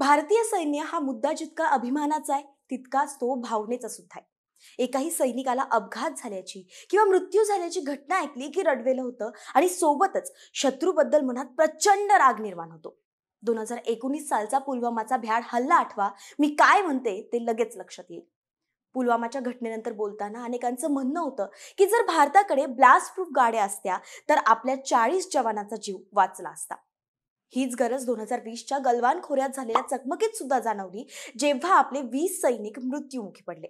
भारतीय सैन्य हा मुद्दा जितका अभिमानाचा आहे तितकाच तो भावनेचा सुद्धा आहे एकाही सैनिकाला अपघात झाल्याची किंवा मृत्यू झाल्याची घटना ऐकली की रडवेलं होतं आणि सोबतच शत्रूबद्दल मनात प्रचंड राग निर्माण होतो दोन हजार एकोणीस सालचा पुलवामाचा भ्याड हल्ला आठवा मी काय म्हणते ते लगेच लक्षात येईल पुलवामाच्या घटनेनंतर बोलताना अनेकांचं म्हणणं होतं की जर भारताकडे ब्लास्ट प्रूफ गाड्या असत्या तर आपल्या चाळीस जवानाचा जीव वाचला असता हीच गरज दोन हजार वीसच्या गलवान खोऱ्यात झालेल्या चकमकीत सुद्धा जाणवली जेव्हा आपले वीस सैनिक मृत्यूमुखी पडले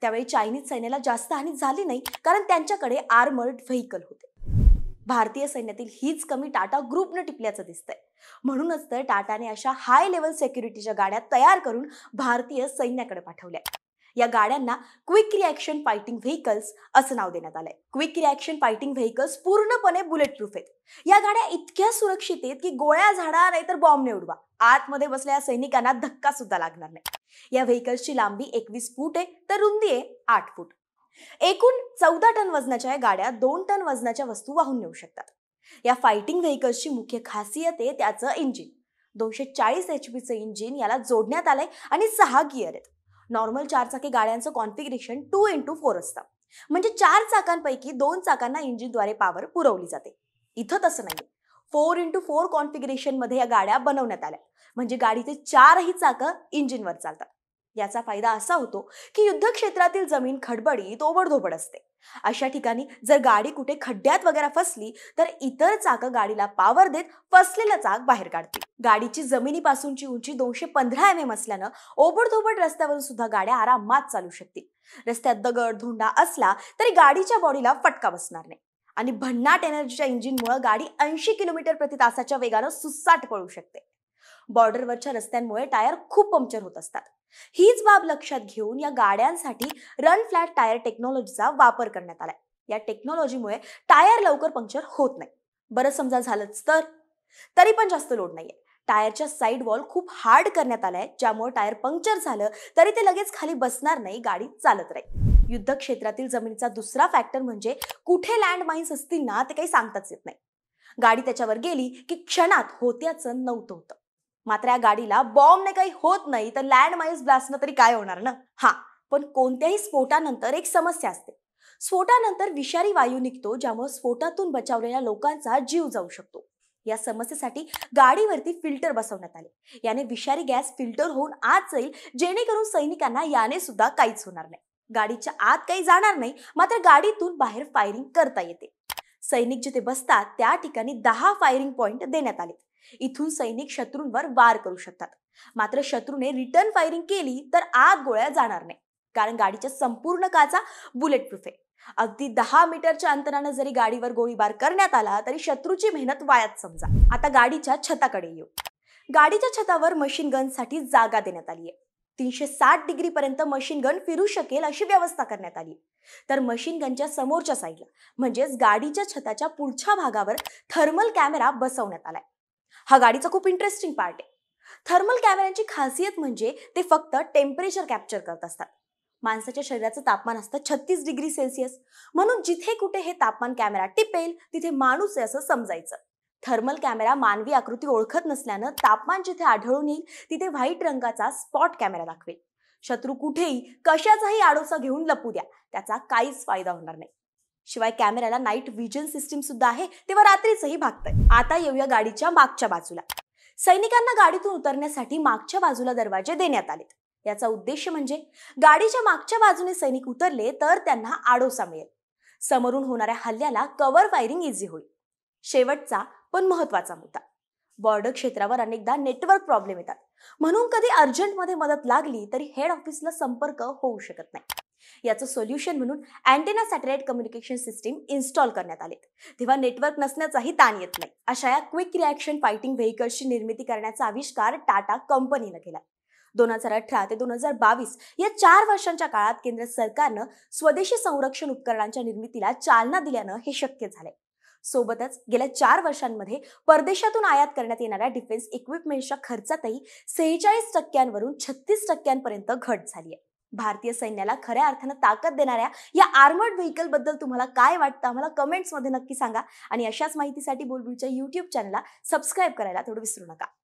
त्यावेळी चायनीज सैन्याला जास्त हानी झाली नाही कारण त्यांच्याकडे आर्मर्ड व्हेकल होते भारतीय सैन्यातील हीच कमी टाटा ग्रुपनं टिपल्याचं दिसतंय म्हणूनच तर टाटाने अशा हाय लेवल सेक्युरिटीच्या गाड्या तयार करून भारतीय सैन्याकडे पाठवल्या या गाड्यांना क्विक रिॲक्शन फायटिंग व्हेकल्स असं नाव देण्यात आलंय क्विक रिॲक्शन फायटिंग व्हेकल्स पूर्णपणे बुलेट प्रूफ आहेत या गाड्या इतक्या सुरक्षित आहेत की गोळ्या झाडा नाही तर बॉम्बने उडवा आतमध्ये बसलेल्या सैनिकांना धक्का सुद्धा लागणार नाही या व्हेकल्सची लांबी एकवीस फूट आहे तर रुंदी आहे आठ फूट एकूण चौदा टन वजनाच्या या गाड्या दोन टन वजनाच्या वस्तू वाहून नेऊ शकतात या फायटिंग व्हेकल्सची मुख्य खासियत आहे त्याचं इंजिन दोनशे चाळीस एच पीचं इंजिन याला जोडण्यात आलंय आणि सहा गिअर आहेत नॉर्मल चारचाकी गाड्यांचं कॉन्फिगरेशन टू इंटू फोर असतं म्हणजे चार चाकांपैकी दोन चाकांना इंजिनद्वारे पॉवर पुरवली जाते इथं तसं नाही फोर इंटू फोर मध्ये या गाड्या बनवण्यात आल्या म्हणजे गाडीचे चारही चाकं इंजिनवर चालतात याचा फायदा असा होतो की युद्ध क्षेत्रातील जमीन खडबडीत ओबडधोबड असते अशा ठिकाणी जर गाडी कुठे खड्ड्यात वगैरे फसली तर इतर चाक गाडीला पावर देत फसलेला चाक बाहेर काढते गाडीची जमिनीपासूनची उंची दोनशे पंधरा एम एम असल्यानं ओबडधोबड रस्त्यावरून सुद्धा गाड्या आरामात चालू शकतील रस्त्यात दगड धोंडा असला तरी गाडीच्या बॉडीला फटका बसणार नाही आणि भन्नाट एनर्जीच्या इंजिनमुळे गाडी ऐंशी किलोमीटर प्रति तासाच्या वेगानं सुसाट पळू शकते बॉर्डरवरच्या रस्त्यांमुळे टायर खूप पंक्चर होत असतात हीच बाब लक्षात घेऊन या गाड्यांसाठी रन फ्लॅट टायर टेक्नॉलॉजीचा वापर करण्यात आलाय या टेक्नॉलॉजीमुळे टायर लवकर पंक्चर होत नाही बरं समजा झालंच तर तरी पण जास्त लोड नाहीये टायरच्या साईड वॉल खूप हार्ड करण्यात आलाय ज्यामुळे टायर पंक्चर झालं तरी ते लगेच खाली बसणार नाही गाडी चालत राहील युद्ध क्षेत्रातील जमिनीचा दुसरा फॅक्टर म्हणजे कुठे लँड माइन्स असतील ना ते काही सांगताच येत नाही गाडी त्याच्यावर गेली की क्षणात होत्याचं नव्हतं होतं मात्र या गाडीला बॉम्बने काही होत नाही तर लँड माईन्स ब्लास्टनं तरी काय होणार ना हा पण कोणत्याही स्फोटानंतर एक समस्या असते स्फोटानंतर विषारी वायू निघतो ज्यामुळे स्फोटातून बचावलेल्या लोकांचा जीव जाऊ शकतो या समस्येसाठी गाडीवरती फिल्टर बसवण्यात आले याने विषारी गॅस फिल्टर होऊन आत जाईल जेणेकरून सैनिकांना याने सुद्धा काहीच होणार नाही गाडीच्या आत काही जाणार नाही मात्र गाडीतून बाहेर फायरिंग करता येते सैनिक जिथे बसतात त्या ठिकाणी दहा फायरिंग पॉइंट देण्यात आले इथून सैनिक शत्रूंवर वार करू शकतात मात्र शत्रूने रिटर्न फायरिंग केली तर आग गोळ्या जाणार नाही कारण गाडीच्या संपूर्ण काचा बुलेट प्रूफ आहे अगदी दहा मीटरच्या अंतरानं जरी गाडीवर गोळीबार करण्यात आला तरी शत्रूची मेहनत वायात समजा आता गाडीच्या छताकडे येऊ गाडीच्या छतावर मशीन गनसाठी जागा देण्यात आली आहे तीनशे साठ डिग्री पर्यंत मशीन गन फिरू शकेल अशी व्यवस्था करण्यात आली तर मशीन गनच्या समोरच्या साईडला म्हणजेच गाडीच्या छताच्या पुढच्या भागावर थर्मल कॅमेरा बसवण्यात आलाय हा गाडीचा खूप इंटरेस्टिंग पार्ट आहे थर्मल कॅमेऱ्यांची खासियत म्हणजे ते फक्त टेम्परेचर कॅप्चर करत असतात माणसाच्या शरीराचं तापमान असतं छत्तीस डिग्री सेल्सिअस म्हणून जिथे कुठे हे तापमान कॅमेरा टिपेल तिथे माणूस आहे असं समजायचं थर्मल कॅमेरा मानवी आकृती ओळखत नसल्यानं तापमान जिथे आढळून येईल तिथे व्हाईट रंगाचा स्पॉट कॅमेरा दाखवेल शत्रू कुठेही कशाचाही आडोसा घेऊन लपू द्या त्याचा काहीच फायदा होणार नाही शिवाय कॅमेऱ्याला नाईट व्हिजन सिस्टीम सुद्धा आहे तेव्हा रात्रीचही भागतंय आता येऊया गाडीच्या मागच्या बाजूला सैनिकांना गाडीतून उतरण्यासाठी मागच्या बाजूला दरवाजे देण्यात आलेत याचा उद्देश म्हणजे गाडीच्या मागच्या बाजूने सैनिक उतरले तर त्यांना आडोसा मिळेल समोरून होणाऱ्या हल्ल्याला कव्हर फायरिंग इझी होईल शेवटचा पण महत्वाचा मुद्दा बॉर्डर क्षेत्रावर अनेकदा नेटवर्क प्रॉब्लेम येतात म्हणून कधी अर्जंटमध्ये मदत लागली तरी हेड ऑफिसला संपर्क होऊ शकत नाही याचं सोल्युशन म्हणून antenna satellite communication system install करण्यात आले तेव्हा नेटवर्क नसण्याचाही ताण येत नाही अशा या क्विक रिॲक्शन फायटिंग व्हेकल्सची निर्मिती करण्याचा आविष्कार टाटा कंपनीनं केला दोन हजार अठरा ते दोन हजार बावीस या चार वर्षांच्या काळात केंद्र सरकारनं स्वदेशी संरक्षण उपकरणांच्या निर्मितीला चालना दिल्यानं हे शक्य झाले सोबतच गेल्या चार वर्षांमध्ये परदेशातून आयात करण्यात येणाऱ्या डिफेन्स इक्विपमेंटच्या खर्चातही सेहेचाळीस टक्क्यांवरून छत्तीस टक्क्यांपर्यंत घट झाली आहे भारतीय सैन्याला खऱ्या अर्थानं ताकद देणाऱ्या या आर्मर्ड व्हेकल बद्दल तुम्हाला काय वाटतं आम्हाला कमेंट्स मध्ये नक्की सांगा आणि अशाच माहितीसाठी बोलबुलच्या युट्यूब चॅनलला सबस्क्राईब करायला थोडं विसरू नका